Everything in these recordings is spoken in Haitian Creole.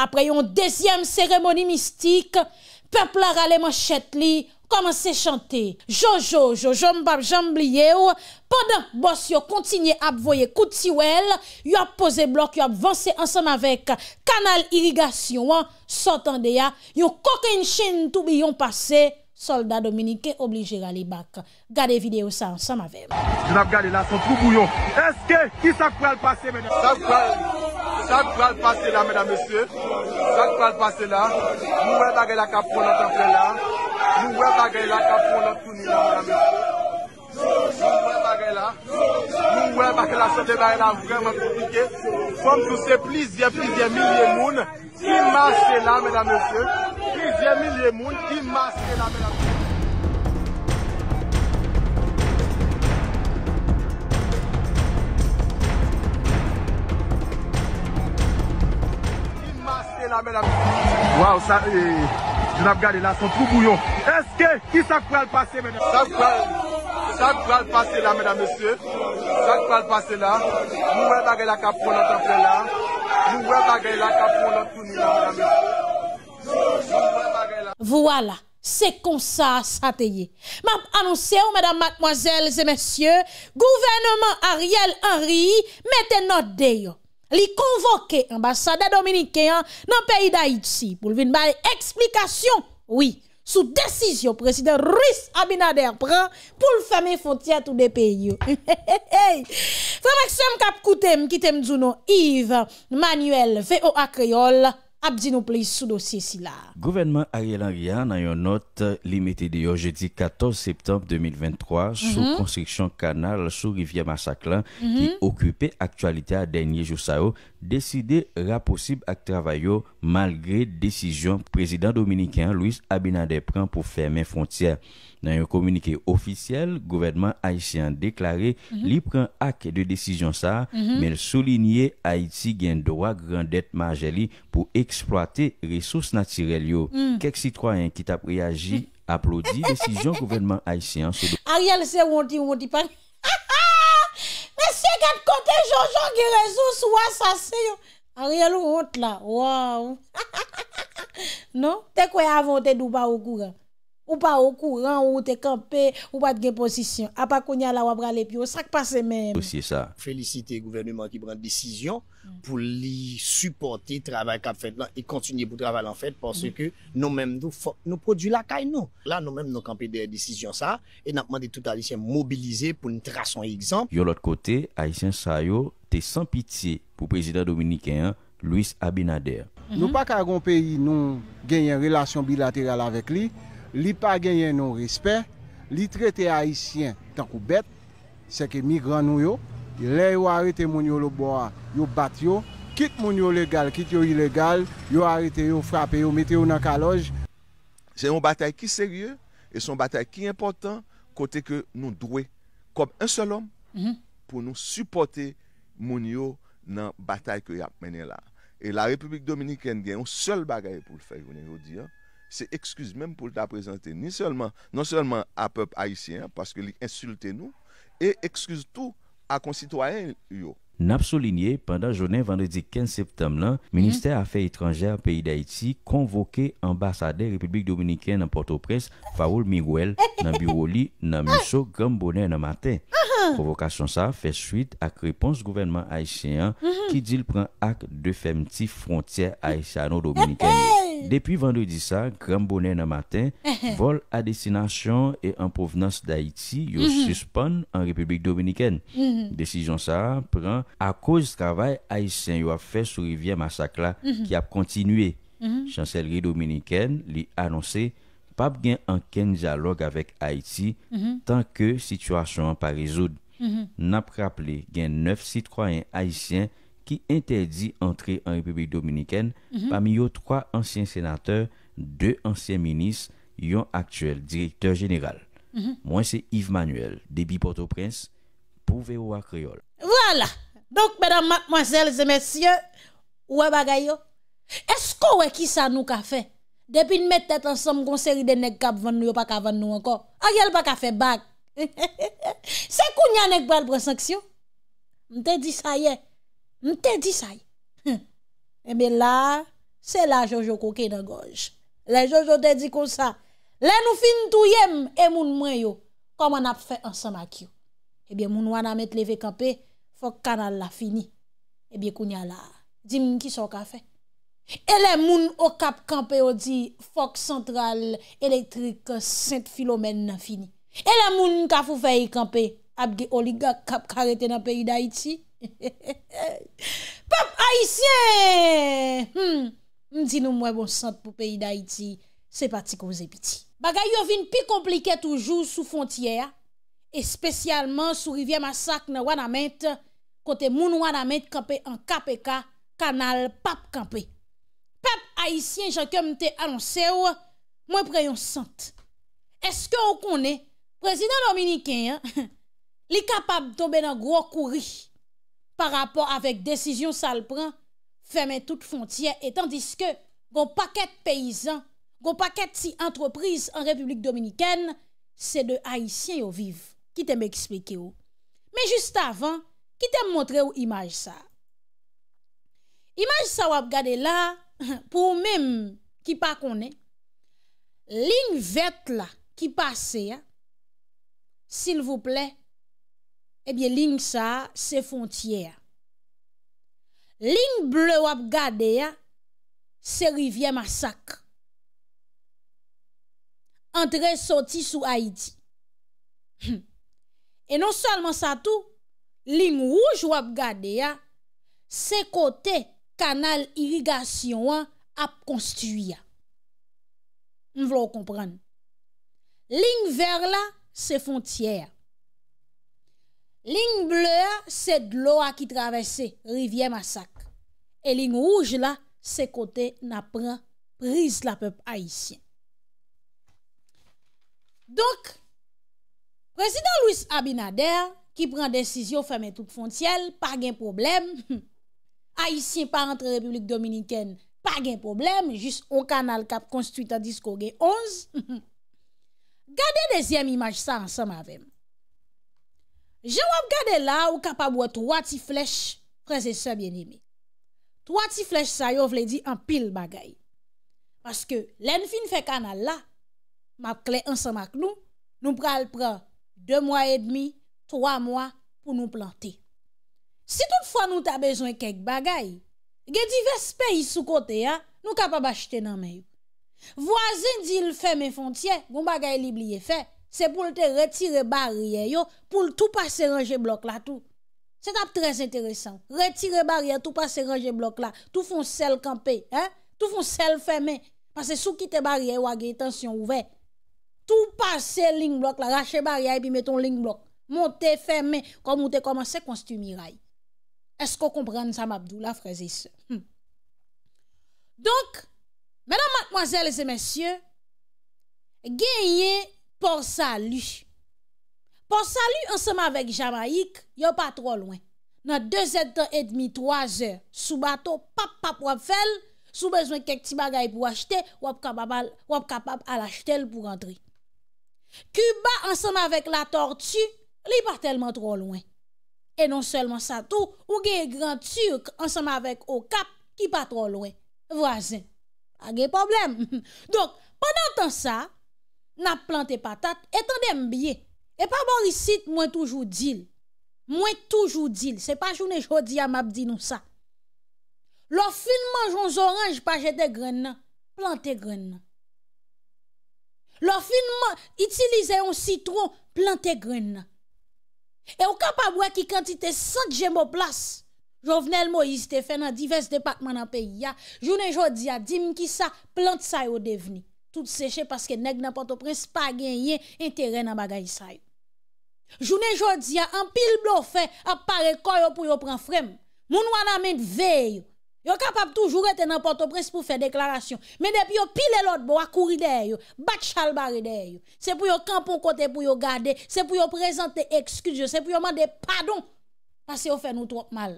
apre yon dezyem seremoni mistik, peplar aleman chet li, komanse chante, Jojo, Jojo mbap, Jamblye ou, podan bos yo kontinye ap voye kouti wel, yo ap pose blok, yo ap vansen ansanm avek, kanal irigasyon, sotan deya, yo koken chen toubi yon pase, Soldat Dominique oblige gali bak. Gade videyo san, san ma vem. Genav gade la, san trou bouyon. Eske, ki sakwa al pase mena? Sakwa al pase la mena monsen. Sakwa al pase la. Mou wè bagay la kapon nan tanpe la. Mou wè bagay la kapon nan tou ni la mena monsen. Mou wè bagay la. Mou wè bagay la saten bagay la vreman pou dike. Fom tou se plizye plizye milye moun. Si mas se la mena monsen. Demi lè moun ki maske la mèdame sè. Ki maske la mèdame sè. Waou sa e. Joun ap gade la son pou bouyon. Eske ki sa kwa l pase mèdame sè. Sa kwa l pase la mèdame sè. Sa kwa l pase la. Mou wè tagè la kap pou nan tanpè la. Mou wè tagè la kap pou nan tou nou nan mèdame sè. Voila, se konsa sa teye. Map anonsye ou, madame, mademoiselles et messieurs, gouvernement Ariel Henry mette note deyo. Li konvoke ambassade dominikéen nan peyi Daichi pou lvin baye eksplikasyon, oui, sou desisyon presidè rus abinader pran pou lfamè fontyat ou de peyi yo. Fèm aksem kap koutèm kitèm zouno, Yves Manuel Veo Akriol, ap di nou ple sou dosye si la. Gouvernement Ariel Anguian nan yon not li mette di yo je di 14 septembre 2023 sou konstriksyon kanal sou rivye masaklan ki okupe aktualite a denye jou sa yo, deside raposib ak travayo malgre desijon prezident dominikian Louis Abinader pran pou ferme frontier. Nan yon komunike ofisyel gouvernement Haitien deklare mhm. li pran ak de desijon sa men mhm. solinye Haiti gen doa grandet majeli pou ek Eksploate resous natirel yo. Kek sitwoyen ki tap reagi, aplodi, e si jon kouvenman a y siyon. A riyal se yon di, yon di pan. Ha ha! Mè se kat kote jon jon ki resous, wè sa se yon. A riyal yon yon tla. Waou! Ha ha ha ha ha! Non? Tek wè avante d'ouba ou gougan. Ou pa ou kouran, ou ou te kampe, ou pa te gen posisyon. A pa konya la wabra le pyo, sak pa se men. Ose sa. Felicite gouvernement ki bran disisyon mm. pou li supporte traval kat fèd lan e kontinye pou traval an fèd porsè ke mm. nou menm nou produ la kay nou. La nou menm nou kampe de disisyon sa e napman de tout alisyen mobilize pou nou tra son exemple. Yo lot kote, alisyen sayo te san piti pou prezident dominiken, Louis Abinader. Nou mm-hmm. pa kar goun peyi nou genyen relasyon bilateryal avek li, Li pa gen yon rispe, li trete haisyen tankou bet, seke mi gran nou yo, le yo arete moun yo lo bo a, yo bat yo, kit moun yo legal, kit yo ilegal, yo arete yo frape, yo mete yo nan kaloj. Se yon batay ki serye, e son batay ki important, kote ke nou dwe, kom en sol om, mhm. pou nou supporte moun yo nan batay ke yap menen la. E la Republik Dominikende gen yon sol bagay pou le fe, jounen yo di ya, Se ekskouz mèm pou ta prezante ni sèlman, non sèlman a pep Haitien, paske li insulte nou, e ekskouz tou a konsitwayen yo. Nap solinye, pandan jounen vendredi 15 septem lan, mm-hmm. Ministèr Afèk Étrangère Pays d'Haïti konvoke ambassade Republik Dominikè nan Port-au-Presse Faoul Miguel nan Biwoli nan Misho Gambonè nan Matè. Ah, Provokasyon sa fe suite ak repons gouvenman Haitien mhm. ki dil pran ak defemti frontier Haitiano-Dominikani. Eh, eh. Depi vendredi sa, Grambonè nan matin, eh. vol a desinasyon e empouvenans d'Haiti yo mhm. suspon an Republik Dominikane. Mhm. Desijyon sa pran ak koz travay Haitien yo a fe sou rivye masakla ki ap kontinue. Chanselri Dominikane li anonse repos. wap gen anken dialog avek Haiti mhm. tanke situasyon an parizoud. Mhm. N ap raple gen neuf sitroyen Haitien ki entedi antre an Republik Dominikèn mhm. pami yo troa ansyen senater, de ansyen minis, yon aktuel direktor general. Mwen se Yves Manuel, debi Port-au-Prince, pouve ou akriol. Voilà! Donc, mesdames, mademoiselles et messieurs, ou e bagay yo, esko ou e ki sa nou ka fe? Depi n met tèt an som kon seri de nek kap van nou yo pa ka van nou ankon, a gyal pa ka fe bag. Se kounya nek bal pronsaksyon, mte di saye, mte di saye. Ebe eh la, se la Jojo koke nan goj. La Jojo te di konsa, la nou fin tou yem e moun mwen yo, koman ap fe an som ak yo. Ebe eh moun wana met levek anpe, fok kanal la fini. Ebe eh kounya la, dim ki son ka fe. Ele moun o kap kampe o di Fok Sentral Elektrik Sint Filomen na fini. Ele moun ka fufayi kampe apge oliga kap karete nan peyi da iti. Pap Aisyen! M hmm, di nou mwen bon sent pou peyi da iti, se pati kon zepiti. Bagay yo vin pi komplike toujou sou fontiyer, espesyalman sou rivye masak nan wana ment, kote moun wana ment kampe an KPK kanal pap kampe. Aisyen jakem te anonsè ou, mwen preyon sent. Eske ou konè, prezident Dominikèn, li kapab tombe nan gro kouri par rapport avèk desisyon salpran, fèmè tout fontyè, etan diske, goun pakèt peyizan, goun pakèt ti antreprise an Republik Dominikèn, se de Aisyen yo viv, ki te mè ekspeke ou. Mè juste avan, ki te mè montre ou imaj sa. Imaj sa wap gade la, pou mèm ki pa konè, ling vèt la ki pase ya, sil voup lè, ebyè eh ling sa, se fontyè ya. Ling blè wap gade ya, se rivye masak. Entré soti sou Haïti. E non salman sa tou, ling wouj wap gade ya, se kote, kanal irigasyon an ap konstuyan. M vlo kompran. Ling ver la, se fontyer. Ling ble, se dlo a ki travese, rivye masak. E ling rouj la, se kote na pran pris la pep aisyen. Donk, prezident Louis Abinader, ki pran desisyon fèm etout fontyel, pa gen probleme, A y si y pa rentre Republik Dominiken, pa gen problem, jis o kanal kap konstituitan disko gen onz. Gade dezyem imaj sa ansam avem. Je wap gade la ou kap abwe 3 ti flech prese se bien ime. 3 ti flech sa yo vle di an pil bagay. Paske len fin fe kanal la, map kle ansam ak nou, nou pral pral 2 mwa edmi, 3 mwa pou nou plante. Si tout fwa nou ta bezwen kek bagay Ge di vespe yi sou kote Nou ka pa bachte nan men Vwazen di l fè men fon tye Gon bagay li blye fè Se pou l te retire barye yo Pou l tou pase ranger blok la tout Se tap tres enteresan Retire barye tou pase ranger blok la Tou fon sel kampe Tou fon sel fè men Pase sou ki te barye yo a ge etansyon ouve Tou pase ling blok la Rache barye e pi meton ling blok Monte fè men Kom ou te komanse konstu miray Esko kompren Samabdou la freze se. Hmm. Donk, menan matmoazel e zemensye, genye por salu. Por salu anseman vek Jamaik, yo pa tro lwen. Nan 2 etan et demi 3 er, sou bato pap pap wap fel, sou bezwen kek ti bagay pou achete, wap kapap alachete l pou gandri. Cuba anseman vek la tortue, li pa telman tro lwen. E non selman sa tou Ou genye gran turk ansama vek o kap Ki patro lwen Vazen A genye problem Donk, padan tan sa Nap plante patat E tan dem bie E pa borisit mwen toujou dil Mwen toujou dil Se pa jounen jodi ya map di nou sa Lofin manjons oranj pa jete grennan Plante grennan Lofin man Itilize yon citron Plante grennan E ou kapabwe ki kantite 100 jembo plas Jouvenel Moïse te fè nan divers depakman nan peyi ya Jounen jodi ya dim ki sa plant sa yo devni Tout seche paske neg nan poto prens pa genyen Interè nan bagay sa yo Jounen jodi ya an pil blo fè A pare koyo pou yo pran frem Moun wana men veyo Yo kapap toujou rete nan porto pres pou fe deklarasyon. Men dep yo pile lot bo a kouri deyo. Bat chal bari deyo. Se pou yo kampon kote pou yo gade. Se pou yo prezante ekskudyo. Se pou yo mande padon. Pase yo fe nou trop mal.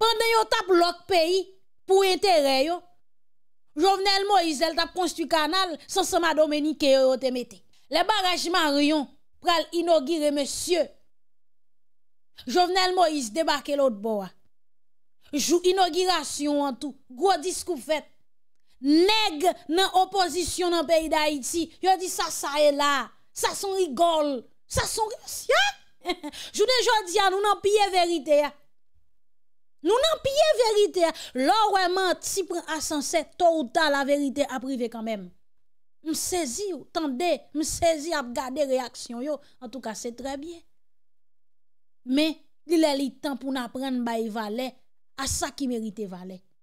Pendè yo tap lok peyi pou entereyo. Jovenel Moïse el tap konstu kanal. Sonsoma domeni ke yo yo temete. Le barajman ryon pral inogire monsye. Jovenel Moïse debake lot bo a. Jou inaugirasyon an tou. Gwo dis kou fèt. Neg nan oposisyon nan peyi da iti. Yo di sa sa e la. Sa son rigol. Sa son rasyon. Jou de jò di a nou nan piye verite ya. Nou nan piye verite ya. Lò wèman ti pre asanse to ou ta la verite a prive kanmèm. M sezi yo. Tande, m sezi ap gade reaksyon yo. An tou ka se tre bie. Men, li lè li tan pou nan pren bayi valey. à ça qui méritait Valais.